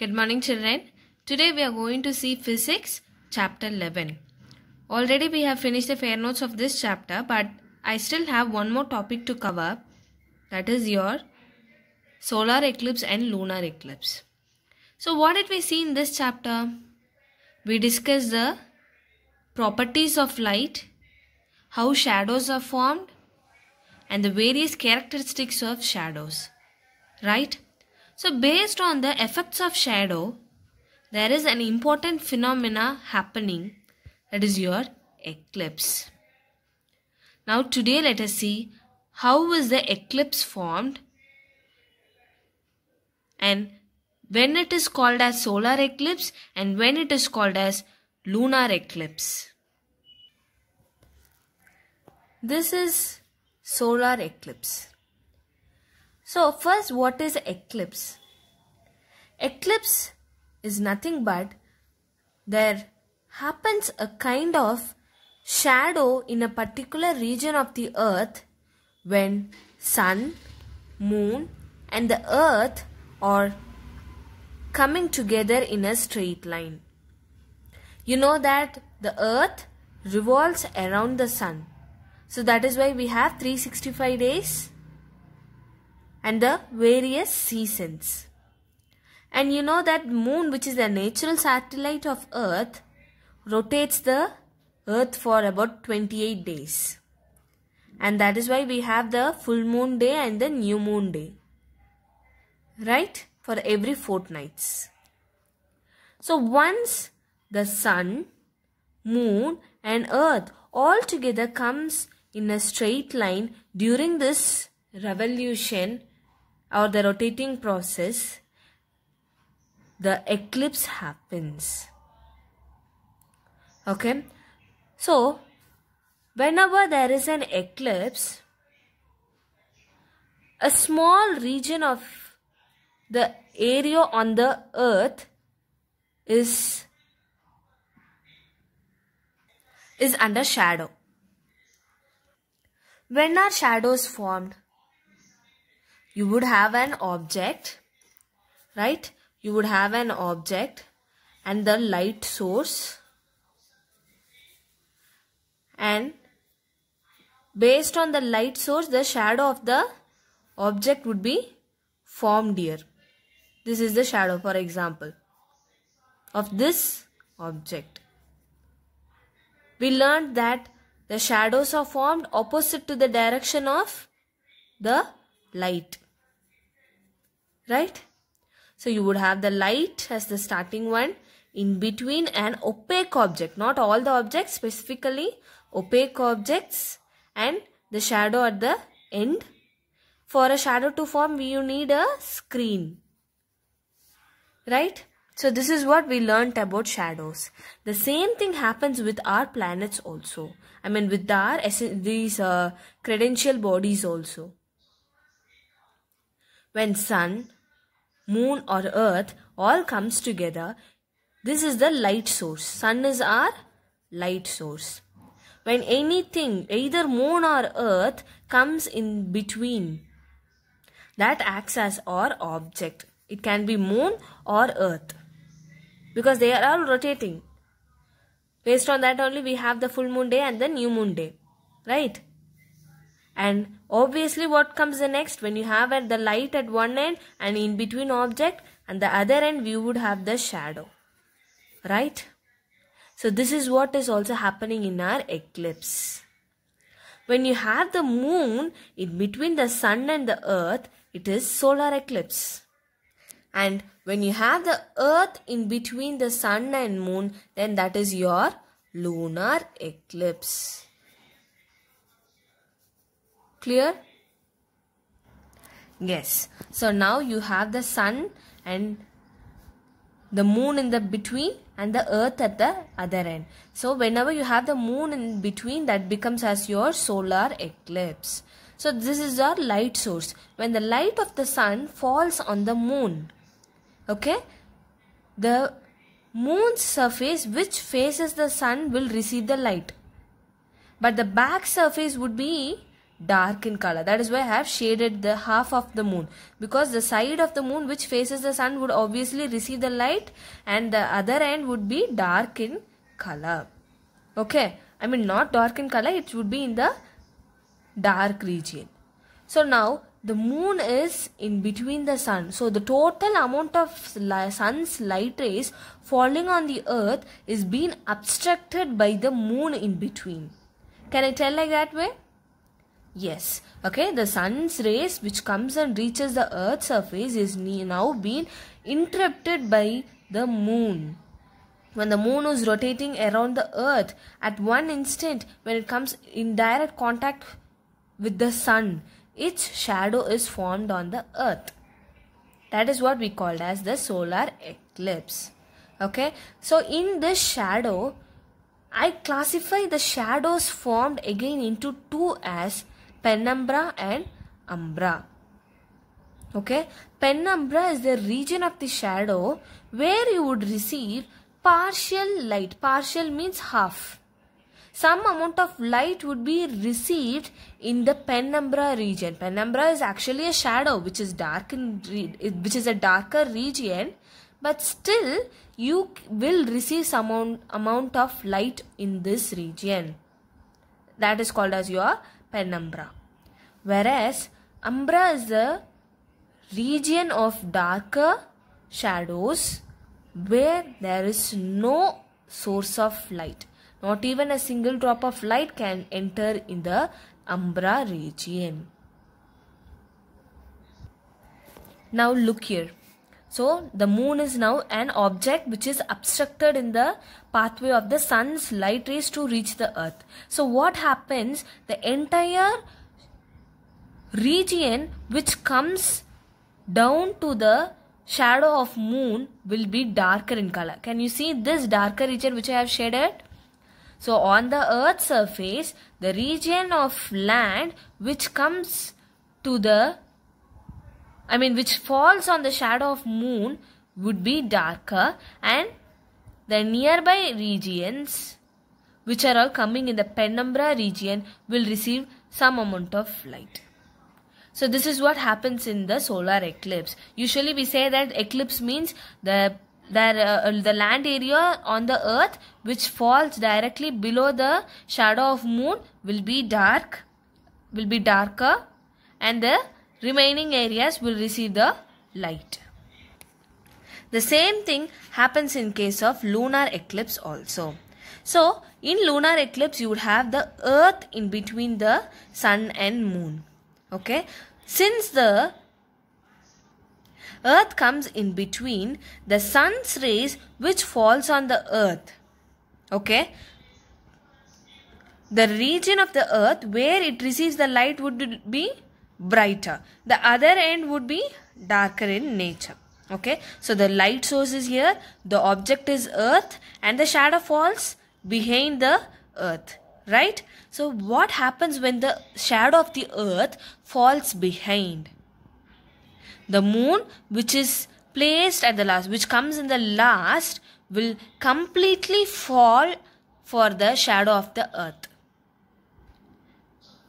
Good morning children. Today we are going to see Physics chapter 11. Already we have finished the fair notes of this chapter but I still have one more topic to cover that is your solar eclipse and lunar eclipse. So what did we see in this chapter? We discussed the properties of light, how shadows are formed and the various characteristics of shadows. Right? So based on the effects of shadow, there is an important phenomena happening that is your eclipse. Now today let us see how was the eclipse formed and when it is called as solar eclipse and when it is called as lunar eclipse. This is solar eclipse. So first what is eclipse? Eclipse is nothing but there happens a kind of shadow in a particular region of the earth when sun, moon and the earth are coming together in a straight line. You know that the earth revolves around the sun. So that is why we have 365 days and the various seasons. And you know that moon which is the natural satellite of earth rotates the earth for about 28 days. And that is why we have the full moon day and the new moon day. Right? For every fortnights. So once the sun, moon and earth all together comes in a straight line during this revolution or the rotating process, the eclipse happens. Okay. So, whenever there is an eclipse, a small region of the area on the earth is is under shadow when are shadows formed you would have an object, right? You would have an object and the light source and based on the light source the shadow of the object would be formed here. This is the shadow for example of this object. We learned that the shadows are formed opposite to the direction of the light right? So you would have the light as the starting one in between an opaque object, not all the objects, specifically opaque objects and the shadow at the end. For a shadow to form, you need a screen, right? So this is what we learnt about shadows. The same thing happens with our planets also. I mean with our these uh, credential bodies also. When sun, moon or earth all comes together. This is the light source. Sun is our light source. When anything, either moon or earth, comes in between, that acts as our object. It can be moon or earth because they are all rotating. Based on that only we have the full moon day and the new moon day. Right? and obviously what comes the next when you have at the light at one end and in between object and the other end we would have the shadow right so this is what is also happening in our eclipse when you have the moon in between the sun and the earth it is solar eclipse and when you have the earth in between the sun and moon then that is your lunar eclipse clear yes so now you have the sun and the moon in the between and the earth at the other end so whenever you have the moon in between that becomes as your solar eclipse so this is our light source when the light of the sun falls on the moon okay the moon's surface which faces the sun will receive the light but the back surface would be dark in color that is why I have shaded the half of the moon because the side of the moon which faces the sun would obviously receive the light and the other end would be dark in color okay I mean not dark in color it would be in the dark region so now the moon is in between the sun so the total amount of sun's light rays falling on the earth is being obstructed by the moon in between can I tell like that way Yes, okay, the sun's rays which comes and reaches the earth's surface is now being interrupted by the moon. When the moon is rotating around the earth, at one instant when it comes in direct contact with the sun, its shadow is formed on the earth. That is what we called as the solar eclipse. Okay, so in this shadow, I classify the shadows formed again into two as penumbra and umbra. Okay, penumbra is the region of the shadow where you would receive partial light. Partial means half. Some amount of light would be received in the penumbra region. Penumbra is actually a shadow which is dark in, which is a darker region, but still you will receive some amount of light in this region. That is called as your penumbra. Whereas umbra is the region of darker shadows where there is no source of light. Not even a single drop of light can enter in the umbra region. Now look here. So the moon is now an object which is obstructed in the pathway of the sun's light rays to reach the earth. So what happens? The entire region which comes down to the shadow of moon will be darker in color. Can you see this darker region which I have shaded? So on the earth's surface, the region of land which comes to the I mean which falls on the shadow of moon would be darker and the nearby regions which are all coming in the penumbra region will receive some amount of light. So this is what happens in the solar eclipse. Usually we say that eclipse means the there, uh, the land area on the earth which falls directly below the shadow of moon will be dark will be darker and the remaining areas will receive the light. The same thing happens in case of lunar eclipse also. So, in lunar eclipse, you would have the earth in between the sun and moon. Okay. Since the earth comes in between, the sun's rays which falls on the earth. Okay. The region of the earth where it receives the light would be brighter. The other end would be darker in nature. Okay, so the light source is here, the object is earth and the shadow falls behind the earth, right? So what happens when the shadow of the earth falls behind? The moon which is placed at the last, which comes in the last will completely fall for the shadow of the earth.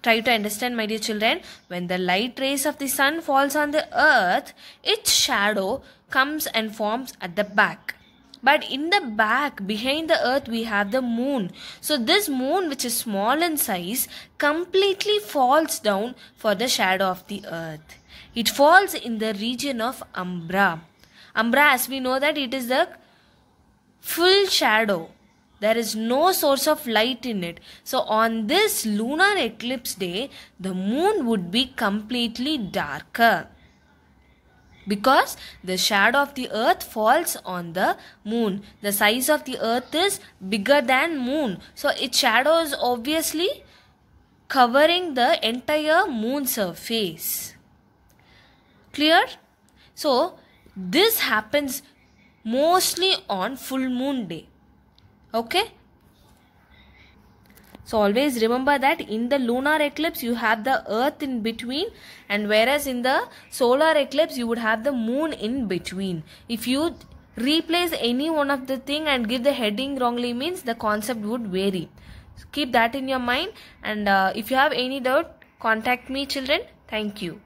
Try to understand, my dear children, when the light rays of the sun falls on the earth, its shadow comes and forms at the back. But in the back, behind the earth, we have the moon. So this moon, which is small in size, completely falls down for the shadow of the earth. It falls in the region of Umbra. Umbra, as we know that it is the full shadow there is no source of light in it. So, on this lunar eclipse day, the moon would be completely darker because the shadow of the earth falls on the moon the size of the earth is bigger than moon so its shadow is obviously covering the entire moon surface clear so this happens mostly on full moon day okay so always remember that in the lunar eclipse you have the earth in between and whereas in the solar eclipse you would have the moon in between. If you replace any one of the thing and give the heading wrongly means the concept would vary. So keep that in your mind and uh, if you have any doubt contact me children. Thank you.